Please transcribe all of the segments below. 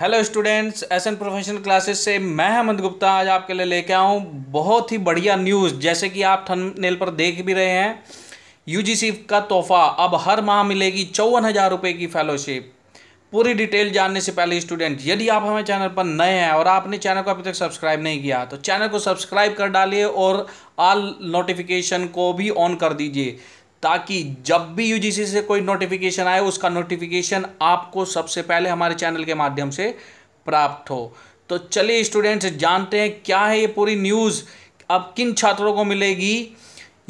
hello students S N professional classes से मैं हेमंत गुप्ता आज आपके लिए लेके आया हूँ बहुत ही बढ़िया न्यूज़ जैसे कि आप थंबनेल पर देख भी रहे हैं यूजीसी का तोहफा अब हर माह मिलेगी चौवन हज़ार रुपये की फेलोशिप पूरी डिटेल जानने से पहले स्टूडेंट यदि आप हमारे चैनल पर नए हैं और आपने चैनल को अभी तक सब्सक्राइब नहीं किया तो चैनल को सब्सक्राइब कर डालिए और आल नोटिफिकेशन को भी ऑन कर दीजिए ताकि जब भी यूजीसी से कोई नोटिफिकेशन आए उसका नोटिफिकेशन आपको सबसे पहले हमारे चैनल के माध्यम से प्राप्त हो तो चलिए स्टूडेंट्स जानते हैं क्या है ये पूरी न्यूज़ अब किन छात्रों को मिलेगी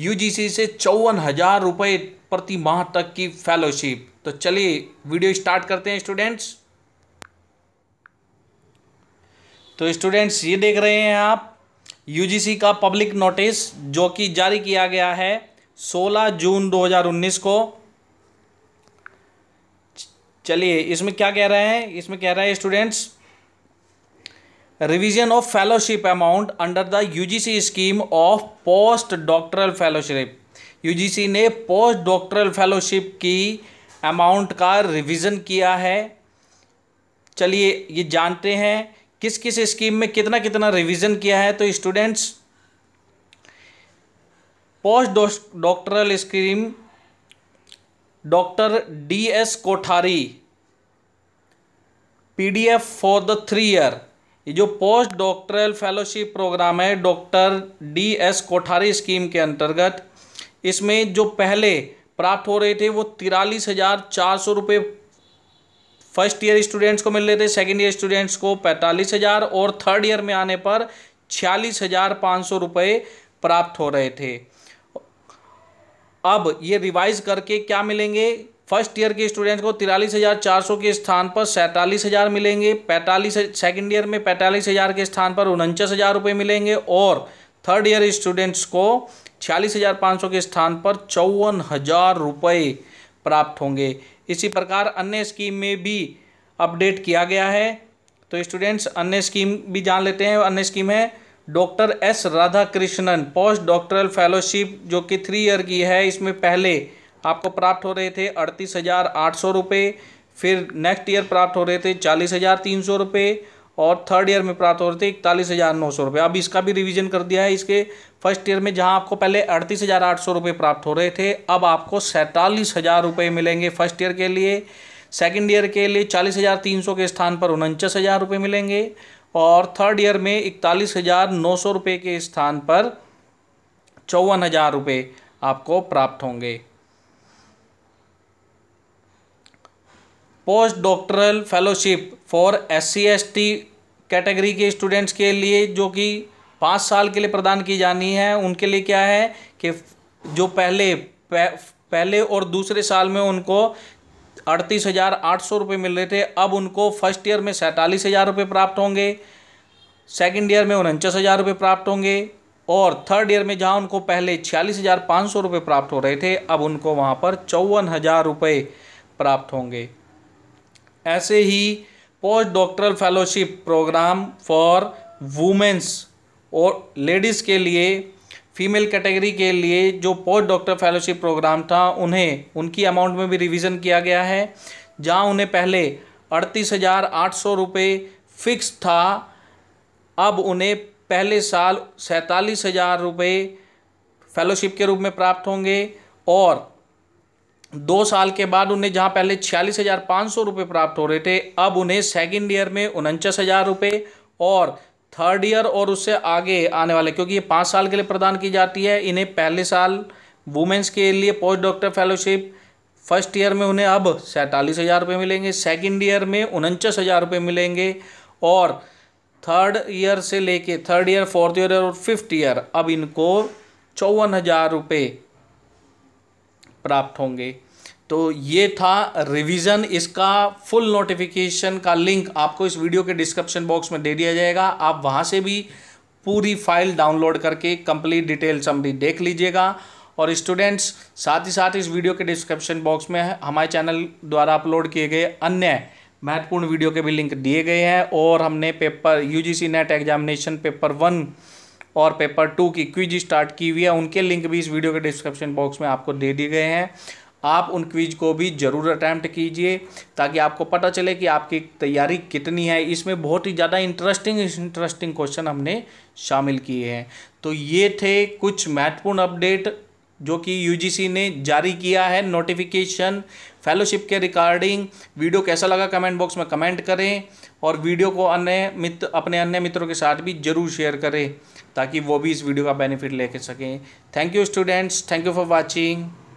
यूजीसी से चौवन हज़ार रुपये प्रति माह तक की फेलोशिप तो चलिए वीडियो स्टार्ट करते हैं स्टूडेंट्स तो स्टूडेंट्स ये देख रहे हैं आप यूजीसी का पब्लिक नोटिस जो कि जारी किया गया है 16 जून 2019 को चलिए इसमें क्या कह रहे हैं इसमें कह रहा है students revision of fellowship amount under the UGC scheme of postdoctoral fellowship UGC ने पोस्ट डॉक्टरल फेलोशिप की अमाउंट का रिवीजन किया है चलिए ये जानते हैं किस किस स्कीम में कितना कितना रिवीजन किया है तो students postdoctoral scheme doctor D S Kothari PDF for the three year ये जो पोस्ट डॉक्टरल फेलोशिप प्रोग्राम है doctor D S Kothari scheme के अंतर्गत इसमें जो पहले प्राप्त हो रहे थे वो तिरालीस हज़ार चार सौ रुपये फर्स्ट ईयर स्टूडेंट्स को मिल रहे थे सेकेंड ईयर स्टूडेंट्स को पैंतालीस हज़ार और थर्ड ईयर में आने पर छियालीस हज़ार पाँच सौ रुपये प्राप्त हो रहे थे अब ये रिवाइज करके क्या मिलेंगे फर्स्ट ईयर के स्टूडेंट्स को तिरालीस हज़ार चार सौ के स्थान पर सैंतालीस हज़ार मिलेंगे पैंतालीस सेकेंड ईयर में पैंतालीस हज़ार के स्थान पर उनचास हज़ार रुपये मिलेंगे और थर्ड ईयर स्टूडेंट्स को छियालीस हज़ार पाँच सौ के स्थान पर चौवन हज़ार रुपये प्राप्त होंगे इसी प्रकार अन्य स्कीम में भी अपडेट किया गया है तो स्टूडेंट्स अन्य स्कीम भी जान लेते हैं अन्य स्कीम है doctor S Radhakrishnan postdoctoral fellowship जो कि थ्री ईयर की है इसमें पहले आपको प्राप्त हो रहे थे अड़तीस हज़ार आठ सौ रुपये फिर नेक्स्ट ईयर प्राप्त हो रहे थे चालीस हज़ार तीन सौ रुपये और थर्ड ईयर में प्राप्त हो रहे थे इकतालीस हज़ार नौ सौ रुपये अब इसका भी रिवीजन कर दिया है इसके फर्स्ट ईयर में जहां आपको पहले अड़तीस हज़ार आठ सौ रुपये प्राप्त हो रहे थे अब आपको सैंतालीस हज़ार रुपये मिलेंगे फर्स्ट ईयर के लिए सेकेंड ईयर के लिए चालीस हज़ार तीन सौ के स्थान पर उनचास हज़ार रुपये मिलेंगे और थर्ड ईयर में इकतालीस हज़ार नौ सौ रुपये के स्थान पर चौवन हज़ार रुपये आपको प्राप्त होंगे postdoctoral fellowship for S C S T category के स्टूडेंट्स के लिए जो कि पाँच साल के लिए प्रदान की जानी है उनके लिए क्या है कि जो पहले पहले और दूसरे साल में उनको अड़तीस हज़ार आठ सौ रुपये मिल रहे थे अब उनको फर्स्ट ईयर में सैंतालीस हज़ार रुपये प्राप्त होंगे सेकेंड ईयर में उनचास हज़ार रुपये प्राप्त होंगे और थर्ड ईयर में जहां उनको पहले छियालीस हज़ार पाँच सौ रुपये प्राप्त हो रहे थे अब उनको वहां पर चौवन हज़ार रुपये प्राप्त होंगे ऐसे ही postdoctoral fellowship programme for womens और लेडीज़ के लिए फीमेल कैटेगरी के लिए जो पोस्ट डॉक्टर फेलोशिप प्रोग्राम था उन्हें उनकी अमाउंट में भी रिवीजन किया गया है जहां उन्हें पहले अड़तीस हज़ार आठ सौ रुपये फिक्स था अब उन्हें पहले साल सैंतालीस हज़ार रुपये फेलोशिप के रूप में प्राप्त होंगे और दो साल के बाद उन्हें जहां पहले छियालीस हज़ार पाँच सौ रुपये प्राप्त हो रहे थे अब उन्हें सेकेंड ईयर में उनचास हज़ार रुपये और थर्ड ईयर और उससे आगे आने वाले क्योंकि ये पाँच साल के लिए प्रदान की जाती है इन्हें पहले साल वुमेंस के लिए post doctor fellowship first year में उन्हें अब सैंतालीस हज़ार रुपये मिलेंगे सेकेंड ईयर में उनचास हज़ार रुपये मिलेंगे और थर्ड ईयर से लेके थर्ड ईयर फोर्थ ईयर और फिफ्थ ईयर अब इनको चौवन हज़ार रुपये प्राप्त होंगे तो ये था रिवीजन इसका फुल नोटिफिकेशन का लिंक आपको इस वीडियो के डिस्क्रिप्शन बॉक्स में दे दिया जाएगा आप वहाँ से भी पूरी फाइल डाउनलोड करके कंप्लीट डिटेल समरी देख लीजिएगा और स्टूडेंट्स साथ ही साथ इस वीडियो के डिस्क्रिप्शन बॉक्स में हमारे चैनल द्वारा अपलोड किए गए अन्य महत्वपूर्ण वीडियो के भी लिंक दिए गए हैं और हमने paper UGC NET examination paper one और पेपर टू की क्विज स्टार्ट की हुई है उनके लिंक भी इस वीडियो के डिस्क्रिप्शन बॉक्स में आपको दे दिए गए हैं आप उन क्विज को भी ज़रूर अटैम्प्ट कीजिए ताकि आपको पता चले कि आपकी तैयारी कितनी है इसमें बहुत ही ज़्यादा इंटरेस्टिंग इंटरेस्टिंग क्वेश्चन हमने शामिल किए हैं तो ये थे कुछ महत्वपूर्ण अपडेट जो कि यूजीसी ने जारी किया है नोटिफिकेशन फेलोशिप के रिकॉर्डिंग वीडियो कैसा लगा कमेंट बॉक्स में कमेंट करें और वीडियो को अन्य मित्र अपने अन्य मित्रों के साथ भी ज़रूर शेयर करें ताकि वो भी इस वीडियो का बेनिफिट ले सकें thank you students thank you for watching